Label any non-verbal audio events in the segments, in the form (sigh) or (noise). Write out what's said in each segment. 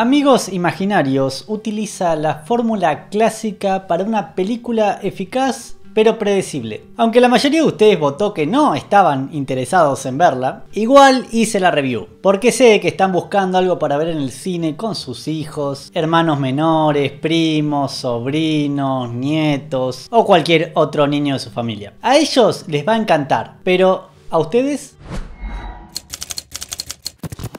Amigos Imaginarios utiliza la fórmula clásica para una película eficaz pero predecible. Aunque la mayoría de ustedes votó que no estaban interesados en verla, igual hice la review, porque sé que están buscando algo para ver en el cine con sus hijos, hermanos menores, primos, sobrinos, nietos o cualquier otro niño de su familia. A ellos les va a encantar, pero ¿a ustedes?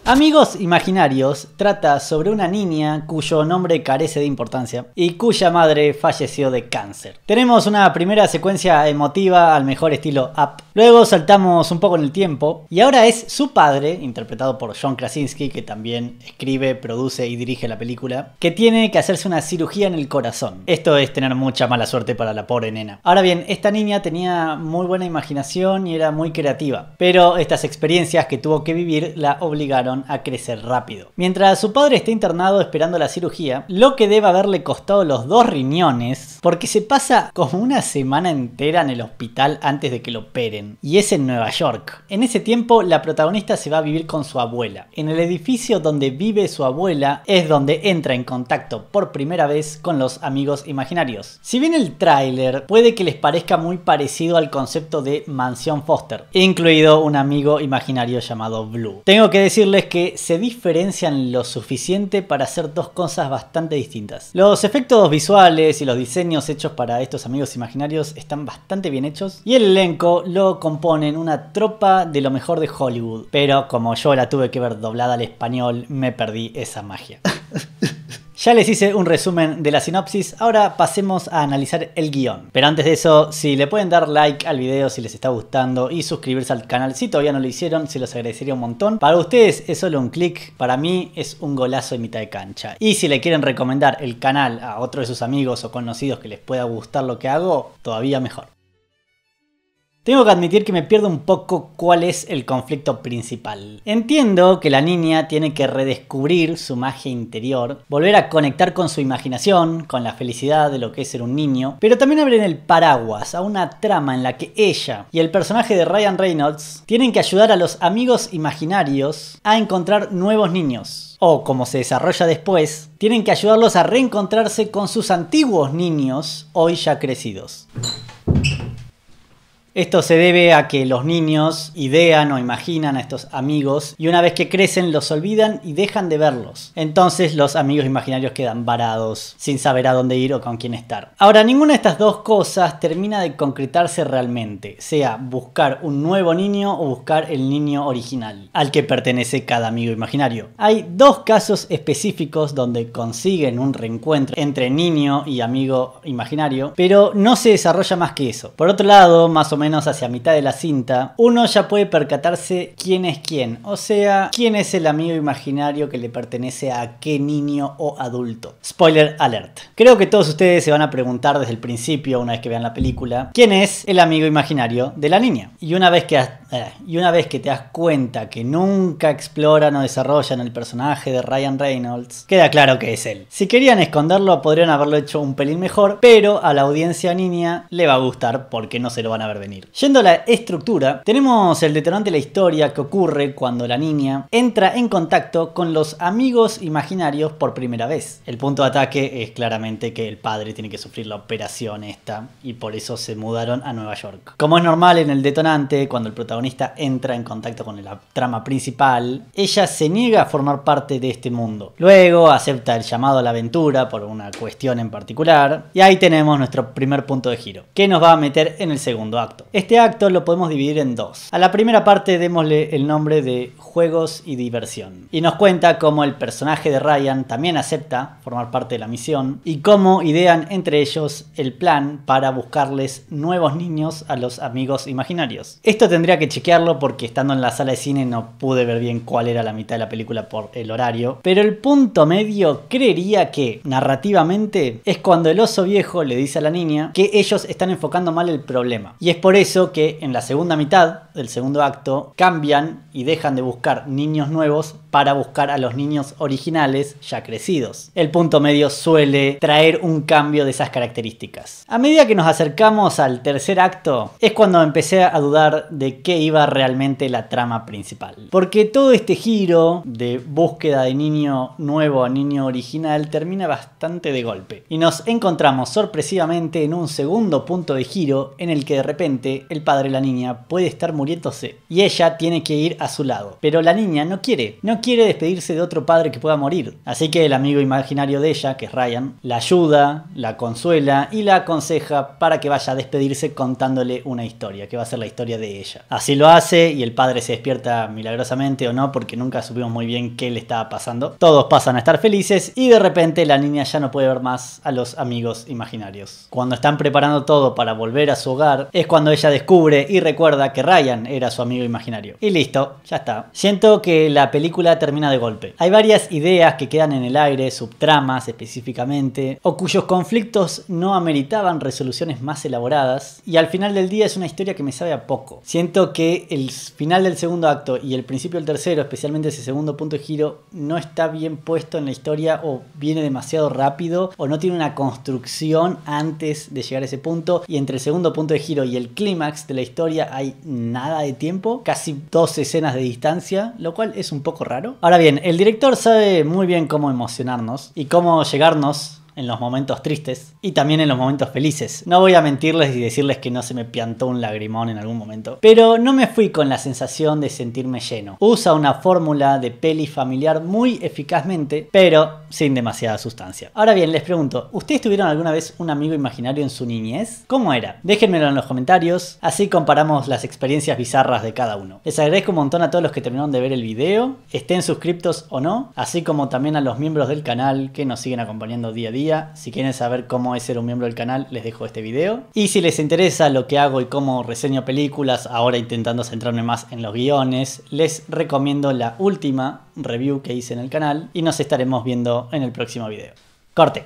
Amigos Imaginarios trata sobre una niña cuyo nombre carece de importancia y cuya madre falleció de cáncer. Tenemos una primera secuencia emotiva al mejor estilo Up. Luego saltamos un poco en el tiempo y ahora es su padre, interpretado por John Krasinski, que también escribe, produce y dirige la película, que tiene que hacerse una cirugía en el corazón. Esto es tener mucha mala suerte para la pobre nena. Ahora bien, esta niña tenía muy buena imaginación y era muy creativa, pero estas experiencias que tuvo que vivir la obligaron a crecer rápido. Mientras su padre está internado esperando la cirugía, lo que debe haberle costado los dos riñones, porque se pasa como una semana entera en el hospital antes de que lo operen, y es en Nueva York. En ese tiempo, la protagonista se va a vivir con su abuela. En el edificio donde vive su abuela es donde entra en contacto por primera vez con los amigos imaginarios. Si bien el tráiler puede que les parezca muy parecido al concepto de mansión Foster, incluido un amigo imaginario llamado Blue. Tengo que decirles es que se diferencian lo suficiente para hacer dos cosas bastante distintas. Los efectos visuales y los diseños hechos para estos amigos imaginarios están bastante bien hechos y el elenco lo componen una tropa de lo mejor de Hollywood, pero como yo la tuve que ver doblada al español, me perdí esa magia. (laughs) Ya les hice un resumen de la sinopsis, ahora pasemos a analizar el guión. Pero antes de eso, si le pueden dar like al video si les está gustando y suscribirse al canal si todavía no lo hicieron, se los agradecería un montón. Para ustedes es solo un clic, para mí es un golazo de mitad de cancha. Y si le quieren recomendar el canal a otro de sus amigos o conocidos que les pueda gustar lo que hago, todavía mejor. Tengo que admitir que me pierdo un poco cuál es el conflicto principal. Entiendo que la niña tiene que redescubrir su magia interior, volver a conectar con su imaginación, con la felicidad de lo que es ser un niño, pero también abren el paraguas a una trama en la que ella y el personaje de Ryan Reynolds tienen que ayudar a los amigos imaginarios a encontrar nuevos niños o como se desarrolla después, tienen que ayudarlos a reencontrarse con sus antiguos niños, hoy ya crecidos. Esto se debe a que los niños idean o imaginan a estos amigos y una vez que crecen los olvidan y dejan de verlos. Entonces los amigos imaginarios quedan varados sin saber a dónde ir o con quién estar. Ahora, ninguna de estas dos cosas termina de concretarse realmente, sea buscar un nuevo niño o buscar el niño original al que pertenece cada amigo imaginario. Hay dos casos específicos donde consiguen un reencuentro entre niño y amigo imaginario, pero no se desarrolla más que eso. Por otro lado, más o menos hacia mitad de la cinta, uno ya puede percatarse quién es quién, o sea, quién es el amigo imaginario que le pertenece a qué niño o adulto. Spoiler alert. Creo que todos ustedes se van a preguntar desde el principio, una vez que vean la película, quién es el amigo imaginario de la niña. Y una vez que y una vez que te das cuenta que nunca exploran o desarrollan el personaje de Ryan Reynolds, queda claro que es él. Si querían esconderlo, podrían haberlo hecho un pelín mejor, pero a la audiencia niña le va a gustar porque no se lo van a ver venir. Yendo a la estructura, tenemos el detonante de la historia que ocurre cuando la niña entra en contacto con los amigos imaginarios por primera vez. El punto de ataque es claramente que el padre tiene que sufrir la operación esta y por eso se mudaron a Nueva York. Como es normal en el detonante, cuando el protagonista entra en contacto con la trama principal, ella se niega a formar parte de este mundo. Luego acepta el llamado a la aventura por una cuestión en particular, y ahí tenemos nuestro primer punto de giro, que nos va a meter en el segundo acto. Este acto lo podemos dividir en dos. A la primera parte démosle el nombre de juegos y diversión. Y nos cuenta cómo el personaje de Ryan también acepta formar parte de la misión y cómo idean entre ellos el plan para buscarles nuevos niños a los amigos imaginarios. Esto tendría que chequearlo porque estando en la sala de cine no pude ver bien cuál era la mitad de la película por el horario, pero el punto medio creería que narrativamente es cuando el oso viejo le dice a la niña que ellos están enfocando mal el problema. Y es por eso que en la segunda mitad del segundo acto cambian y dejan de buscar buscar niños nuevos para buscar a los niños originales ya crecidos. El punto medio suele traer un cambio de esas características. A medida que nos acercamos al tercer acto, es cuando empecé a dudar de qué iba realmente la trama principal. Porque todo este giro de búsqueda de niño nuevo a niño original termina bastante de golpe. Y nos encontramos sorpresivamente en un segundo punto de giro en el que de repente el padre de la niña puede estar muriéndose y ella tiene que ir a su lado. Pero la niña no quiere, quiere despedirse de otro padre que pueda morir. Así que el amigo imaginario de ella, que es Ryan, la ayuda, la consuela y la aconseja para que vaya a despedirse contándole una historia, que va a ser la historia de ella. Así lo hace y el padre se despierta milagrosamente o no, porque nunca supimos muy bien qué le estaba pasando. Todos pasan a estar felices y de repente la niña ya no puede ver más a los amigos imaginarios. Cuando están preparando todo para volver a su hogar, es cuando ella descubre y recuerda que Ryan era su amigo imaginario. Y listo, ya está. Siento que la película termina de golpe. Hay varias ideas que quedan en el aire, subtramas específicamente, o cuyos conflictos no ameritaban resoluciones más elaboradas, y al final del día es una historia que me sabe a poco. Siento que el final del segundo acto y el principio del tercero, especialmente ese segundo punto de giro, no está bien puesto en la historia o viene demasiado rápido o no tiene una construcción antes de llegar a ese punto, y entre el segundo punto de giro y el clímax de la historia hay nada de tiempo, casi dos escenas de distancia, lo cual es un poco raro. Ahora bien, el director sabe muy bien cómo emocionarnos y cómo llegarnos en los momentos tristes y también en los momentos felices. No voy a mentirles y decirles que no se me piantó un lagrimón en algún momento, pero no me fui con la sensación de sentirme lleno. Usa una fórmula de peli familiar muy eficazmente, pero sin demasiada sustancia. Ahora bien, les pregunto, ¿ustedes tuvieron alguna vez un amigo imaginario en su niñez? ¿Cómo era? Déjenmelo en los comentarios, así comparamos las experiencias bizarras de cada uno. Les agradezco un montón a todos los que terminaron de ver el video, estén suscriptos o no, así como también a los miembros del canal que nos siguen acompañando día a día si quieren saber cómo es ser un miembro del canal, les dejo este video. Y si les interesa lo que hago y cómo reseño películas, ahora intentando centrarme más en los guiones, les recomiendo la última review que hice en el canal y nos estaremos viendo en el próximo video. Corte.